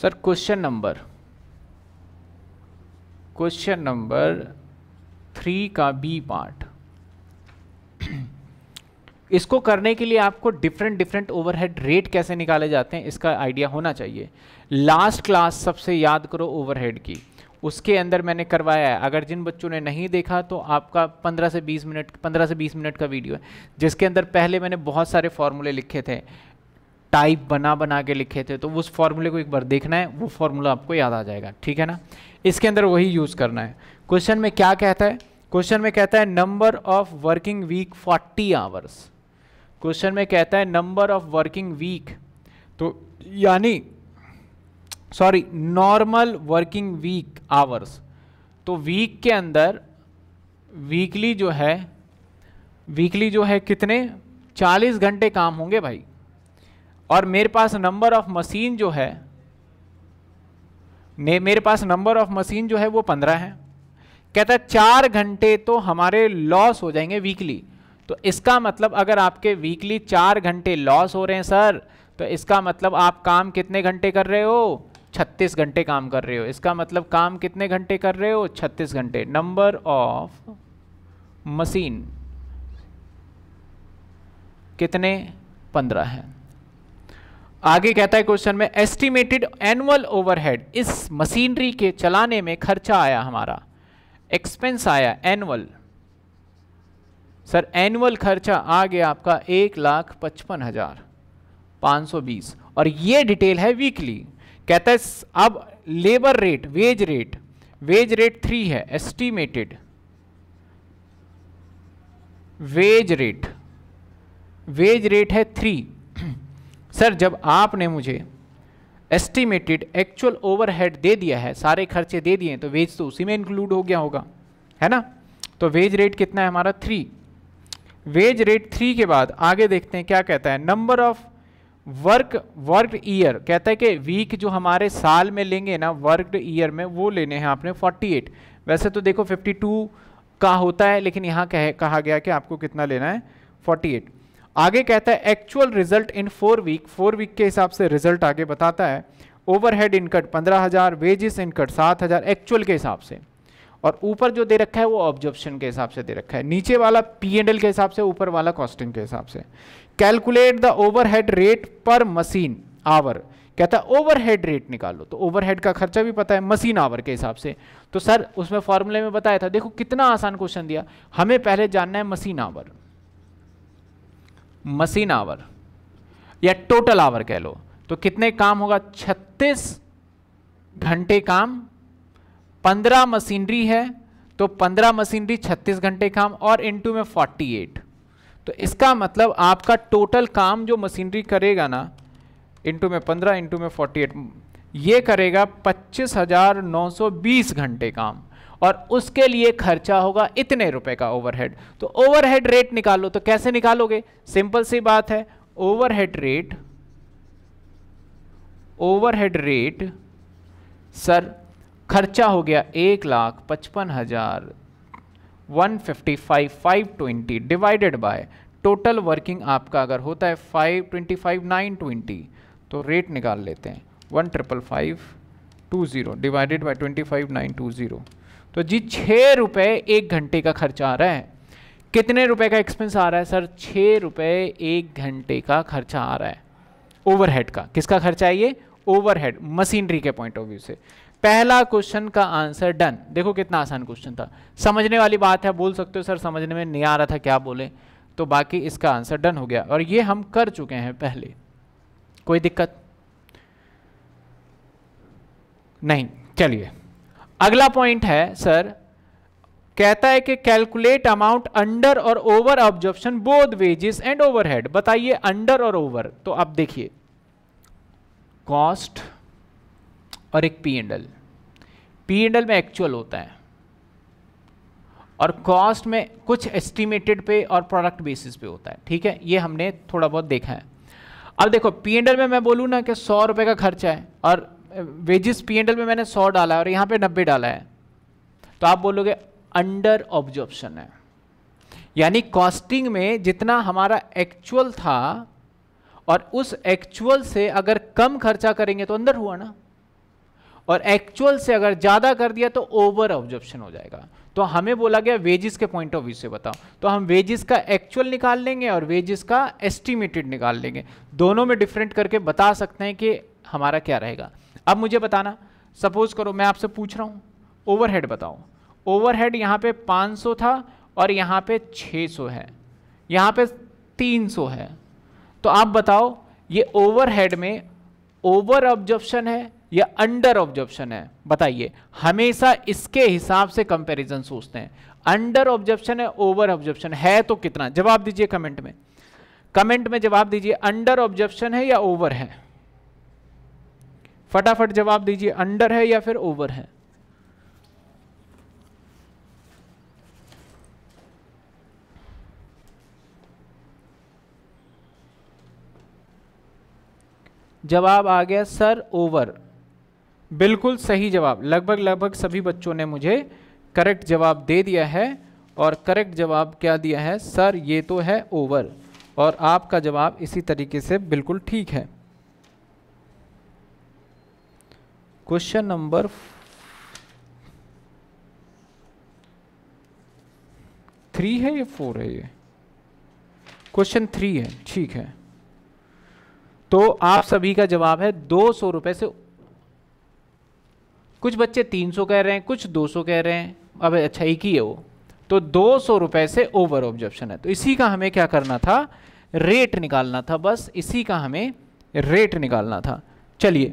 sir question number question number three का B part इसको करने के लिए आपको डिफरेंट डिफरेंट ओवरहेड रेट कैसे निकाले जाते हैं इसका आइडिया होना चाहिए लास्ट क्लास सबसे याद करो ओवरहेड की उसके अंदर मैंने करवाया है अगर जिन बच्चों ने नहीं देखा तो आपका 15 से 20 मिनट 15 से 20 मिनट का वीडियो है जिसके अंदर पहले मैंने बहुत सारे फॉर्मूले लिखे थे टाइप बना बना के लिखे थे तो उस फॉर्मूले को एक बार देखना है वो फॉर्मूला आपको याद आ जाएगा ठीक है ना इसके अंदर वही यूज़ करना है क्वेश्चन में क्या कहता है क्वेश्चन में कहता है number of working week 40 hours question में कहता है नंबर ऑफ वर्किंग वीक तो यानी sorry normal working week hours तो वीक के अंदर वीकली जो है वीकली जो है कितने 40 घंटे काम होंगे भाई और मेरे पास नंबर ऑफ मशीन जो है मेरे पास नंबर ऑफ मशीन जो है वो पंद्रह है कहता है चार घंटे तो हमारे लॉस हो जाएंगे वीकली तो इसका मतलब अगर आपके वीकली चार घंटे लॉस हो रहे हैं सर तो इसका मतलब आप काम कितने घंटे कर रहे हो छत्तीस घंटे काम कर रहे हो इसका मतलब काम कितने घंटे कर रहे हो छत्तीस घंटे नंबर ऑफ मशीन कितने पंद्रह है आगे कहता है क्वेश्चन में एस्टिमेटेड एनुअल ओवरहेड इस मशीनरी के चलाने में खर्चा आया हमारा एक्सपेंस आया एनुअल सर एनुअल खर्चा आ गया आपका एक लाख पचपन हजार पाँच सौ बीस और ये डिटेल है वीकली कहता है अब labour rate wage rate wage rate three है estimated wage rate wage rate है थ्री सर जब आपने मुझे एस्टिमेटेड एक्चुअल ओवरहेड दे दिया है सारे खर्चे दे दिए तो वेज तो उसी में इंक्लूड हो गया होगा है ना तो वेज रेट कितना है हमारा थ्री वेज रेट थ्री के बाद आगे देखते हैं क्या कहता है number of work work year कहता है कि वीक जो हमारे साल में लेंगे ना वर्क ईयर में वो लेने हैं आपने 48 वैसे तो देखो 52 का होता है लेकिन यहाँ कह कहा गया कि आपको कितना लेना है एट आगे कहता है actual result in four week four week के हिसाब से रिजल्ट आगे बताता है ओवरहेड इनकट पंद्रह हज़ार वेजिस इनकट सात हज़ार एक्चुअल के हिसाब से और ऊपर जो दे रखा है वो ऑब्जॉर्प्शन के हिसाब से दे रखा है नीचे वाला पी एंड एल के हिसाब से ऊपर वाला कॉस्टिंग के हिसाब से calculate the overhead rate per machine hour कहता है ओवरहेड रेट निकालो तो ओवरहेड का खर्चा भी पता है मशीन आवर के हिसाब से तो सर उसमें फॉर्मूले में बताया था देखो कितना आसान क्वेश्चन दिया हमें पहले जानना है मशीन आवर मशीन आवर या टोटल आवर कह लो तो कितने काम होगा 36 घंटे काम 15 मशीनरी है तो 15 मशीनरी 36 घंटे काम और इनटू में 48 तो इसका मतलब आपका टोटल काम जो मशीनरी करेगा ना इंटू में 15 इंटू में 48 ये करेगा 25,920 घंटे काम और उसके लिए खर्चा होगा इतने रुपए का ओवरहेड तो ओवरहेड रेट निकालो तो कैसे निकालोगे सिंपल सी बात है overhead rate overhead rate sir खर्चा हो गया एक लाख पचपन हज़ार one fifty five five twenty divided by total working आपका अगर होता है five twenty five nine twenty तो रेट निकाल लेते हैं one triple five two zero divided by twenty five nine two zero तो जी छः रुपये एक घंटे का खर्चा आ रहा है कितने रुपए का एक्सपेंस आ रहा है सर छः रुपये एक घंटे का खर्चा आ रहा है ओवरहेड का किसका खर्चा है ये ओवरहेड मशीनरी के पॉइंट ऑफ व्यू से पहला क्वेश्चन का आंसर डन देखो कितना आसान क्वेश्चन था समझने वाली बात है बोल सकते हो सर समझने में नहीं आ रहा था क्या बोले तो बाकी इसका आंसर डन हो गया और ये हम कर चुके हैं पहले कोई दिक्कत नहीं चलिए अगला पॉइंट है सर कहता है कि कैलकुलेट अमाउंट अंडर और over absorption both wages and overhead बताइए अंडर और ओवर तो आप देखिए कॉस्ट और एक P and L P and L में एक्चुअल होता है और कॉस्ट में कुछ एस्टिमेटेड पे और प्रोडक्ट बेसिस पे होता है ठीक है ये हमने थोड़ा बहुत देखा है अब देखो पी एंडल में मैं बोलूँ ना कि सौ रुपये का खर्चा है और वेजिस पी एंड एल में मैंने सौ डाला है और यहाँ पे नब्बे डाला है तो आप बोलोगे अंडर ऑब्जॉर्प्शन है यानी कॉस्टिंग में जितना हमारा एक्चुअल था और उस एक्चुअल से अगर कम खर्चा करेंगे तो अंदर हुआ ना और एक्चुअल से अगर ज़्यादा कर दिया तो ओवर ऑब्जॉर्प्शन हो जाएगा तो हमें बोला गया वेजिस के पॉइंट ऑफ व्यू से बताओ तो हम वेजिस का एक्चुअल निकाल लेंगे और वेजिस का एस्टिमेटेड निकाल लेंगे दोनों में डिफरेंट करके बता सकते हैं कि हमारा क्या रहेगा अब मुझे बताना सपोज करो मैं आपसे पूछ रहा हूँ ओवरहेड बताओ ओवरहेड यहाँ पे 500 था और यहाँ पे 600 है यहाँ पे 300 है तो आप बताओ ये ओवरहेड में ओवर ऑब्जॉप्शन है या अंडर ऑब्जॉप्शन है बताइए हमेशा इसके हिसाब से कंपैरिजन सोचते हैं अंडर ऑब्जॉप्शन है ओवर ऑब्जॉप्शन है तो कितना जवाब दीजिए कमेंट में कमेंट में जवाब दीजिए अंडर ऑब्जॉप्शन है या ओवर है फटाफट जवाब दीजिए अंडर है या फिर ओवर है जवाब आ गया सर ओवर बिल्कुल सही जवाब लगभग लगभग सभी बच्चों ने मुझे करेक्ट जवाब दे दिया है और करेक्ट जवाब क्या दिया है सर ये तो है ओवर और आपका जवाब इसी तरीके से बिल्कुल ठीक है क्वेश्चन नंबर थ्री है या फोर है ये क्वेश्चन थ्री है ठीक है तो आप सभी का जवाब है दो सौ रुपए से कुछ बच्चे तीन सौ कह रहे हैं कुछ दो सौ कह रहे हैं अब अच्छा एक ही है वो तो दो सौ रुपए से ओवर ऑब्जेक्शन है तो इसी का हमें क्या करना था रेट निकालना था बस इसी का हमें रेट निकालना था चलिए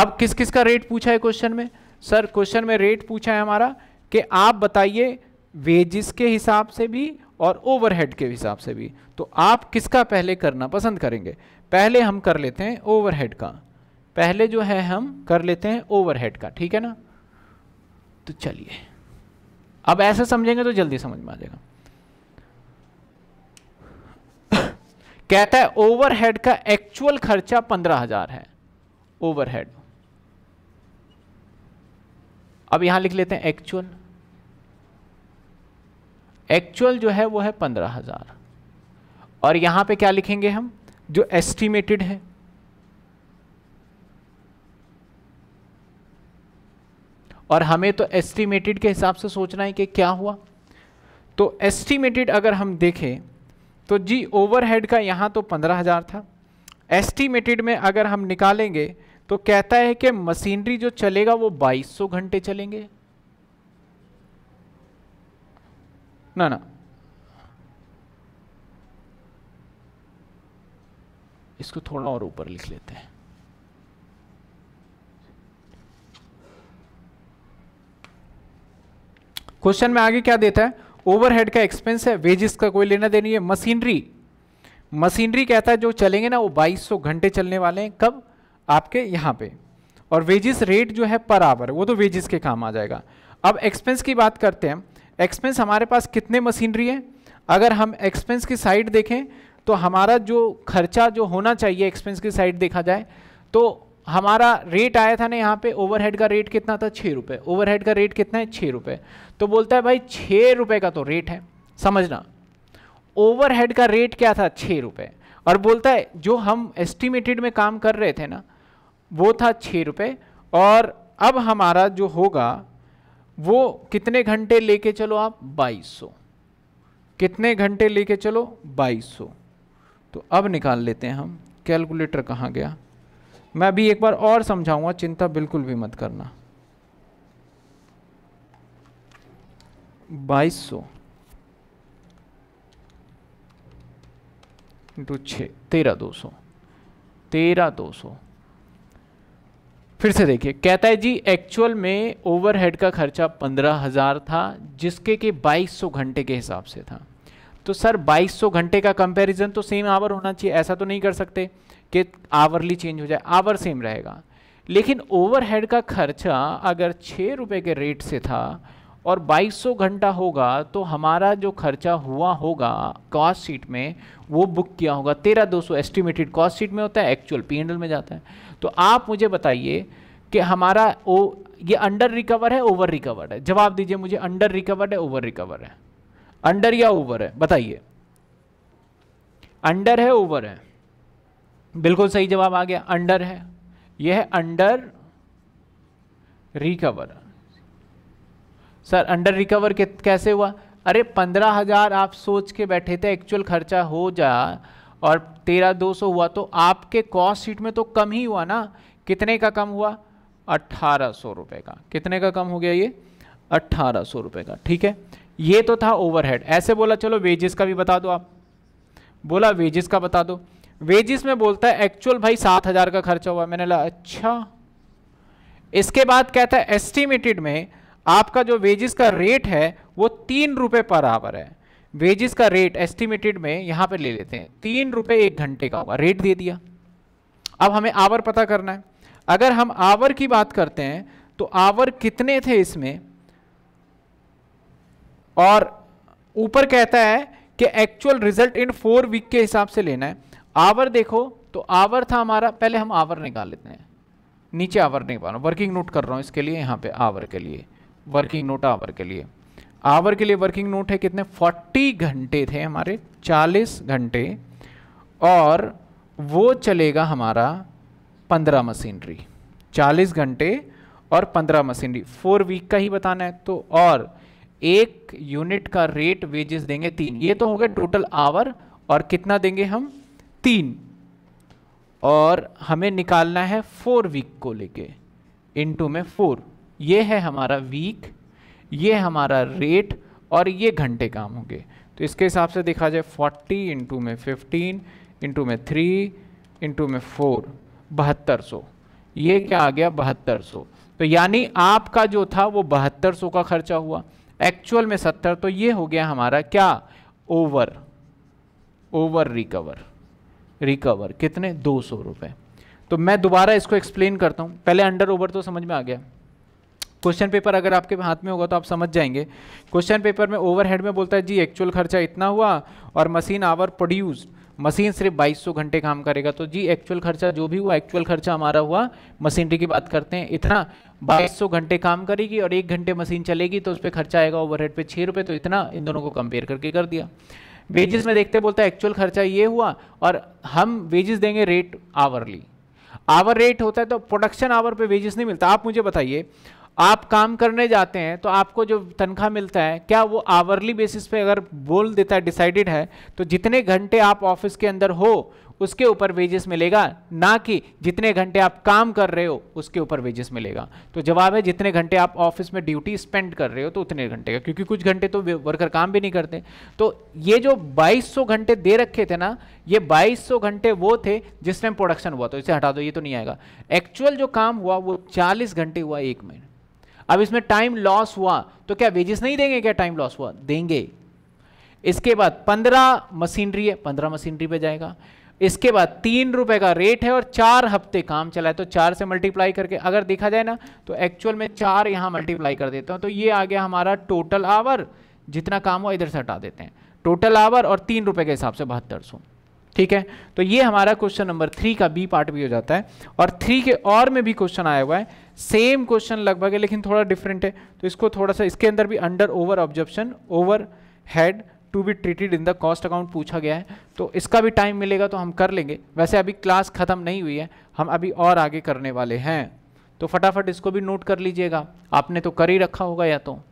अब किस किस का रेट पूछा है क्वेश्चन में सर क्वेश्चन में रेट पूछा है हमारा कि आप बताइए वेजिस के हिसाब से भी और ओवरहेड के हिसाब से भी तो आप किसका पहले करना पसंद करेंगे पहले हम कर लेते हैं ओवरहेड का पहले जो है हम कर लेते हैं ओवरहेड का ठीक है ना तो चलिए अब ऐसे समझेंगे तो जल्दी समझ में आ जाएगा कहता है ओवरहेड का एक्चुअल खर्चा पंद्रह हजार है ओवरहेड अब यहां लिख लेते हैं एक्चुअल एक्चुअल जो है वो है पंद्रह हज़ार और यहां पे क्या लिखेंगे हम जो एस्टिमेटेड है और हमें तो एस्टिमेटेड के हिसाब से सोचना है कि क्या हुआ तो एस्टिमेटेड अगर हम देखें तो जी ओवरहेड का यहां तो पंद्रह हज़ार था एस्टिमेटेड में अगर हम निकालेंगे तो कहता है कि मशीनरी जो चलेगा वो 2200 घंटे चलेंगे ना ना इसको थोड़ा और ऊपर लिख लेते हैं क्वेश्चन में आगे क्या देता है ओवरहेड का एक्सपेंस है वेजिस का कोई लेना देनी है मशीनरी मशीनरी कहता है जो चलेंगे ना वो 2200 घंटे चलने वाले हैं कब आपके यहाँ पे और वेजिस रेट जो है पर आवर वो तो वेजिस के काम आ जाएगा अब एक्सपेंस की बात करते हैं एक्सपेंस हमारे पास कितने मशीनरी है अगर हम एक्सपेंस की साइड देखें तो हमारा जो खर्चा जो होना चाहिए एक्सपेंस की साइड देखा जाए तो हमारा रेट आया था ना यहाँ पे ओवरहेड का रेट कितना था छः रुपये ओवरहेड का रेट कितना है छः रुपये तो बोलता है भाई छः रुपये का तो रेट है समझना ओवरहेड का रेट क्या था छः रुपये और बोलता है जो हम एस्टिमेटेड में काम कर रहे थे ना वो था छः रुपये और अब हमारा जो होगा वो कितने घंटे लेके चलो आप 2200 कितने घंटे लेके चलो 2200 तो अब निकाल लेते हैं हम कैलकुलेटर कहाँ गया मैं अभी एक बार और समझाऊंगा चिंता बिल्कुल भी मत करना 2200 इंटू छः तेरह दो सौ तेरह दो सौ फिर से देखिए कहता है जी एक्चुअल में ओवरहेड का खर्चा पंद्रह हज़ार था जिसके के बाईस सौ घंटे के हिसाब से था तो सर 2200 घंटे का कंपैरिजन तो सेम आवर होना चाहिए ऐसा तो नहीं कर सकते कि आवरली चेंज हो जाए आवर सेम रहेगा लेकिन ओवरहेड का खर्चा अगर छः रुपये के रेट से था और 2200 घंटा होगा तो हमारा जो खर्चा हुआ होगा कॉस्ट शीट में वो बुक किया होगा तेरह दो सौ एस्टिमेटेड कॉस्ट शीट में होता है एक्चुअल पी में जाता है तो आप मुझे बताइए कि हमारा ओ ये अंडर रिकवर है ओवर रिकवर है जवाब दीजिए मुझे अंडर रिकवर है ओवर रिकवर है अंडर या ओवर है बताइए अंडर है ओवर है बिल्कुल सही जवाब आ गया अंडर है यह है under recover sir under recover कैसे हुआ अरे पंद्रह हज़ार आप सोच के बैठे थे एक्चुअल खर्चा हो जा और तेरह दो सौ हुआ तो आपके कॉस्ट शीट में तो कम ही हुआ ना कितने का कम हुआ अट्ठारह सौ रुपये का कितने का कम हो गया ये अट्ठारह सौ रुपये का ठीक है ये तो था ओवरहेड ऐसे बोला चलो वेजेस का भी बता दो आप बोला वेजेस का बता दो वेजेस में बोलता है एक्चुअल भाई सात हज़ार का खर्चा हुआ मैंने लगा अच्छा इसके बाद कहता है एस्टिमेटेड में आपका जो वेजेस का रेट है वो तीन रुपये पर आवर है वेजेस का रेट एस्टिमेटेड में यहाँ पे ले लेते हैं तीन रुपये एक घंटे का होगा रेट दे दिया अब हमें आवर पता करना है अगर हम आवर की बात करते हैं तो आवर कितने थे इसमें और ऊपर कहता है कि actual result in four week के हिसाब से लेना है आवर देखो तो आवर था हमारा पहले हम आवर निकाल लेते हैं नीचे आवर नहीं पा रहा वर्किंग नोट कर रहा हूँ इसके लिए यहाँ पे आवर के लिए वर्किंग नोट आवर के लिए आवर के लिए वर्किंग नोट है कितने 40 घंटे थे हमारे 40 घंटे और वो चलेगा हमारा 15 मशीनरी 40 घंटे और 15 मशीनरी फोर वीक का ही बताना है तो और एक यूनिट का रेट वेजेस देंगे तीन ये तो हो गया टोटल आवर और कितना देंगे हम तीन और हमें निकालना है फोर वीक को लेके इनटू में फोर ये है हमारा वीक ये हमारा रेट और ये घंटे काम होंगे तो इसके हिसाब से देखा जाए 40 इंटू में 15 इंटू में 3 इंटू में 4 बहत्तर सौ ये क्या आ गया बहत्तर सौ तो यानी आपका जो था वो बहत्तर सौ का खर्चा हुआ एक्चुअल में सत्तर तो ये हो गया हमारा क्या ओवर ओवर रिकवर रिकवर कितने दो सौ रुपये तो मैं दोबारा इसको एक्सप्लेन करता हूँ पहले अंडर ओवर तो समझ में आ गया क्वेश्चन पेपर अगर आपके हाथ में होगा तो आप समझ जाएंगे क्वेश्चन पेपर में ओवरहेड में बोलता है जी एक्चुअल खर्चा इतना हुआ और मशीन आवर प्रोड्यूस मशीन सिर्फ 2200 घंटे काम करेगा तो जी एक्चुअल खर्चा जो भी हुआ एक्चुअल खर्चा हमारा हुआ मशीनरी की बात करते हैं इतना 2200 घंटे काम करेगी और एक घंटे मशीन चलेगी तो उस पर खर्चा आएगा ओवरहेड पे छः रुपये तो इतना इन दोनों को कंपेयर करके कर दिया वेजेस में देखते बोलता है एक्चुअल खर्चा ये हुआ और हम वेजेस देंगे रेट आवरली आवर रेट होता है तो प्रोडक्शन आवर पे वेजेस नहीं मिलता आप मुझे बताइए आप काम करने जाते हैं तो आपको जो तनख्वाह मिलता है क्या वो आवरली बेसिस पे अगर बोल देता है डिसाइडेड है तो जितने घंटे आप ऑफिस के अंदर हो उसके ऊपर वेजेस मिलेगा ना कि जितने घंटे आप काम कर रहे हो उसके ऊपर वेजेस मिलेगा तो जवाब है जितने घंटे आप ऑफिस में ड्यूटी स्पेंड कर रहे हो तो उतने घंटे का क्योंकि कुछ घंटे तो वर्कर काम भी नहीं करते तो ये जो 2200 घंटे दे रखे थे ना ये 2200 घंटे वो थे जिस टाइम प्रोडक्शन हुआ तो इसे हटा दो ये तो नहीं आएगा एक्चुअल जो काम हुआ वो चालीस घंटे हुआ एक महीने अब इसमें टाइम लॉस हुआ तो क्या वेजेस नहीं देंगे क्या टाइम लॉस हुआ देंगे इसके बाद पंद्रह मशीनरी है पंद्रह मशीनरी पे जाएगा इसके बाद तीन रुपए का रेट है और चार हफ्ते काम चला है तो चार से मल्टीप्लाई करके अगर देखा जाए ना तो एक्चुअल में चार यहाँ मल्टीप्लाई कर देता हूँ तो ये आ गया हमारा टोटल आवर जितना काम हुआ इधर से हटा देते हैं टोटल आवर और तीन रुपये के हिसाब से बहत्तर सौ ठीक है तो ये हमारा क्वेश्चन नंबर थ्री का बी पार्ट भी हो जाता है और थ्री के और में भी क्वेश्चन आया हुआ है सेम क्वेश्चन लगभग है लेकिन थोड़ा डिफरेंट है तो इसको थोड़ा सा इसके अंदर भी under over objection overhead to be treated in the cost account पूछा गया है तो इसका भी टाइम मिलेगा तो हम कर लेंगे वैसे अभी क्लास ख़त्म नहीं हुई है हम अभी और आगे करने वाले हैं तो फटाफट इसको भी नोट कर लीजिएगा आपने तो कर ही रखा होगा या तो